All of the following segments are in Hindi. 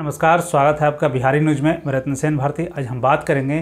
नमस्कार स्वागत है आपका बिहारी न्यूज में मैं रत्नसेन सेन भारती आज हम बात करेंगे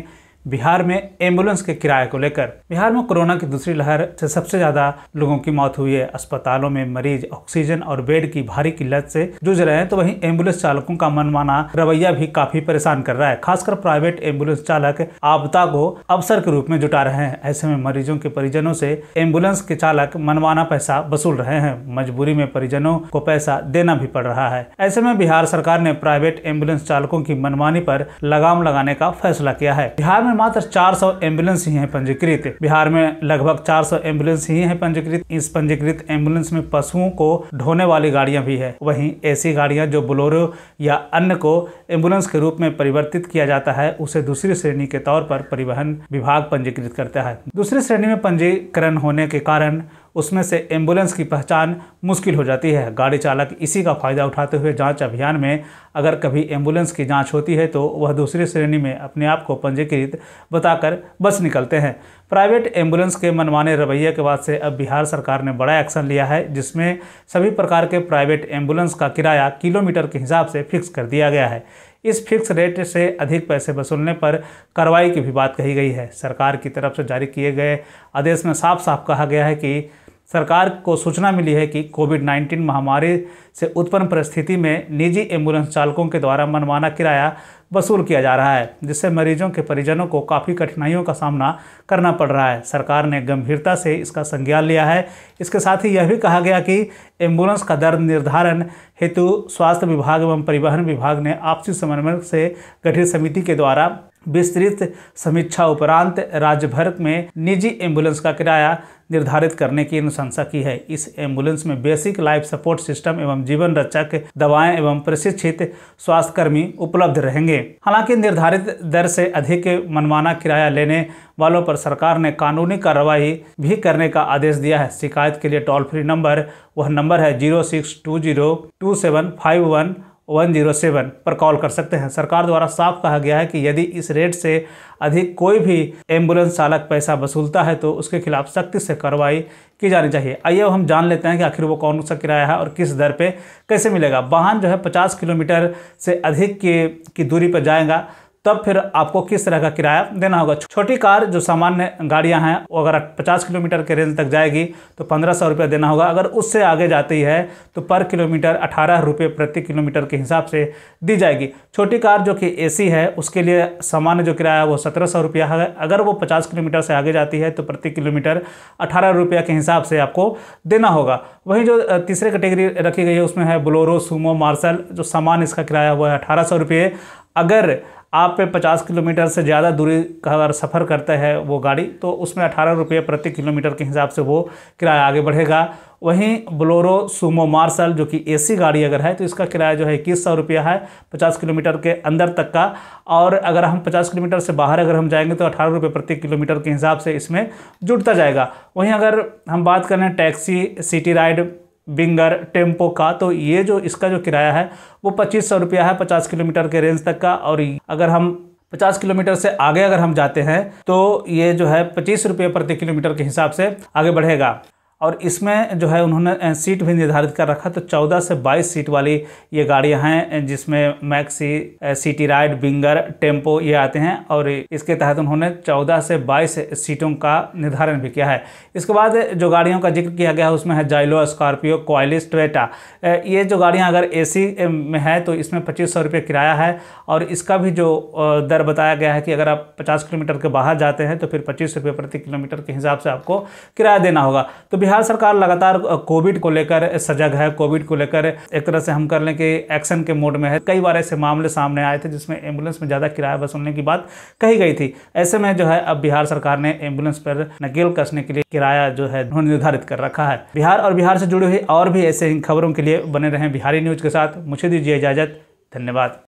बिहार में एम्बुलेंस के किराए को लेकर बिहार में कोरोना की दूसरी लहर से सबसे ज्यादा लोगों की मौत हुई है अस्पतालों में मरीज ऑक्सीजन और बेड की भारी किल्लत से जूझ रहे हैं तो वहीं एम्बुलेंस चालकों का मनमाना रवैया भी काफी परेशान कर रहा है खासकर प्राइवेट एम्बुलेंस चालक आपदा को अवसर के रूप में जुटा रहे हैं ऐसे में मरीजों के परिजनों से एम्बुलेंस के चालक मनमाना पैसा वसूल रहे हैं मजबूरी में परिजनों को पैसा देना भी पड़ रहा है ऐसे में बिहार सरकार ने प्राइवेट एम्बुलेंस चालकों की मनमानी पर लगाम लगाने का फैसला किया है बिहार में मात्र 400 एम्बुलेंस ही हैं पंजीकृत बिहार में लगभग 400 एम्बुलेंस ही हैं पंजीकृत इस पंजीकृत एम्बुलेंस में पशुओं को ढोने वाली गाड़ियां भी है वहीं ऐसी गाड़ियां जो बोलोरो या अन्य को एम्बुलेंस के रूप में परिवर्तित किया जाता है उसे दूसरी श्रेणी के तौर पर परिवहन विभाग पंजीकृत करता है दूसरी श्रेणी में पंजीकरण होने के कारण उसमें से एम्बुलेंस की पहचान मुश्किल हो जाती है गाड़ी चालक इसी का फ़ायदा उठाते हुए जांच अभियान में अगर कभी एम्बुलेंस की जांच होती है तो वह दूसरी श्रेणी में अपने आप को पंजीकृत बताकर बस निकलते हैं प्राइवेट एम्बुलेंस के मनमाने रवैये के बाद से अब बिहार सरकार ने बड़ा एक्शन लिया है जिसमें सभी प्रकार के प्राइवेट एम्बुलेंस का किराया किलोमीटर के हिसाब से फिक्स कर दिया गया है इस फिक्स रेट से अधिक पैसे वसूलने पर कार्रवाई की भी बात कही गई है सरकार की तरफ से जारी किए गए आदेश में साफ साफ कहा गया है कि सरकार को सूचना मिली है कि कोविड 19 महामारी से उत्पन्न परिस्थिति में निजी एम्बुलेंस चालकों के द्वारा मनमाना किराया वसूल किया जा रहा है जिससे मरीजों के परिजनों को काफ़ी कठिनाइयों का सामना करना पड़ रहा है सरकार ने गंभीरता से इसका संज्ञान लिया है इसके साथ ही यह भी कहा गया कि एम्बुलेंस का दर निर्धारण हेतु स्वास्थ्य विभाग एवं परिवहन विभाग ने आपसी समन्वय से गठित समिति के द्वारा विस्तृत समीक्षा उपरांत राज्य भर में निजी एम्बुलेंस का किराया निर्धारित करने की अनुशंसा की है इस एम्बुलेंस में बेसिक लाइफ सपोर्ट सिस्टम एवं जीवन रक्षक दवाएं एवं प्रशिक्षित स्वास्थ्यकर्मी उपलब्ध रहेंगे हालांकि निर्धारित दर से अधिक मनमाना किराया लेने वालों पर सरकार ने कानूनी कार्रवाई भी करने का आदेश दिया है शिकायत के लिए टोल फ्री नंबर वह नंबर है zero six two zero two seven five one 107 पर कॉल कर सकते हैं सरकार द्वारा साफ कहा गया है कि यदि इस रेट से अधिक कोई भी एम्बुलेंस चालक पैसा वसूलता है तो उसके खिलाफ सख्ती से कार्रवाई की जानी चाहिए आइए अब हम जान लेते हैं कि आखिर वो कौन सा किराया है और किस दर पे कैसे मिलेगा वाहन जो है 50 किलोमीटर से अधिक के की दूरी पर जाएगा तब फिर आपको किस तरह का किराया देना होगा छोटी कार जो सामान्य गाड़ियां हैं वो अगर 50 किलोमीटर के रेंज तक जाएगी तो पंद्रह सौ रुपया देना होगा अगर उससे आगे जाती है तो पर किलोमीटर अठारह रुपये प्रति किलोमीटर के हिसाब से दी जाएगी छोटी कार जो कि एसी है उसके लिए सामान्य जो किराया है वो सत्रह सौ रुपया है अगर वो पचास किलोमीटर से आगे जाती है तो प्रति किलोमीटर अठारह रुपया के हिसाब से आपको देना होगा वहीं जो तीसरे कैटेगरी रखी गई है उसमें है बोलोरो सुमो मार्सल जो सामान इसका किराया हुआ है अठारह सौ रुपये अगर आप पे 50 किलोमीटर से ज़्यादा दूरी का अगर सफ़र करते हैं वो गाड़ी तो उसमें अठारह रुपये प्रति किलोमीटर के हिसाब से वो किराया आगे बढ़ेगा वहीं बोलोरो सुमो मार्शल जो कि एसी गाड़ी अगर है तो इसका किराया जो है इक्कीस सौ रुपया है पचास किलोमीटर के अंदर तक का और अगर हम पचास किलोमीटर से बाहर अगर हम जाएंगे तो अठारह रुपये प्रति किलोमीटर के हिसाब से इसमें जुड़ता जाएगा वहीं अगर हम बात करें टैक्सी सिटी राइड बिंगर टेम्पो का तो ये जो इसका जो किराया है वो पच्चीस सौ रुपया है पचास किलोमीटर के रेंज तक का और अगर हम पचास किलोमीटर से आगे अगर हम जाते हैं तो ये जो है पच्चीस रुपये प्रति किलोमीटर के हिसाब से आगे बढ़ेगा और इसमें जो है उन्होंने सीट भी निर्धारित कर रखा तो 14 से 22 सीट वाली ये गाड़ियां हैं जिसमें मैक्सी सिटी राइड बिंगर टेम्पो ये आते हैं और इसके तहत उन्होंने 14 से 22 सीटों का निर्धारण भी किया है इसके बाद जो गाड़ियों का जिक्र किया गया है उसमें है जाइलो स्कॉर्पियो क्वाइलिस ट्वेटा ये जो गाड़ियाँ अगर ए में है तो इसमें पच्चीस सौ किराया है और इसका भी जो दर बताया गया है कि अगर आप पचास किलोमीटर के बाहर जाते हैं तो फिर पच्चीस प्रति किलोमीटर के हिसाब से आपको किराया देना होगा तो बिहार सरकार लगातार कोविड को लेकर सजग है कोविड को लेकर एक तरह से हम कर लें कि एक्शन के मोड में है कई बार ऐसे मामले सामने आए थे जिसमें एम्बुलेंस में ज़्यादा किराया वसूलने की बात कही गई थी ऐसे में जो है अब बिहार सरकार ने एम्बुलेंस पर नकेल कसने के लिए किराया जो है निर्धारित कर रखा है बिहार और बिहार से जुड़ी हुई और भी ऐसे खबरों के लिए बने रहें बिहारी न्यूज के साथ मुझे दीजिए इजाज़त धन्यवाद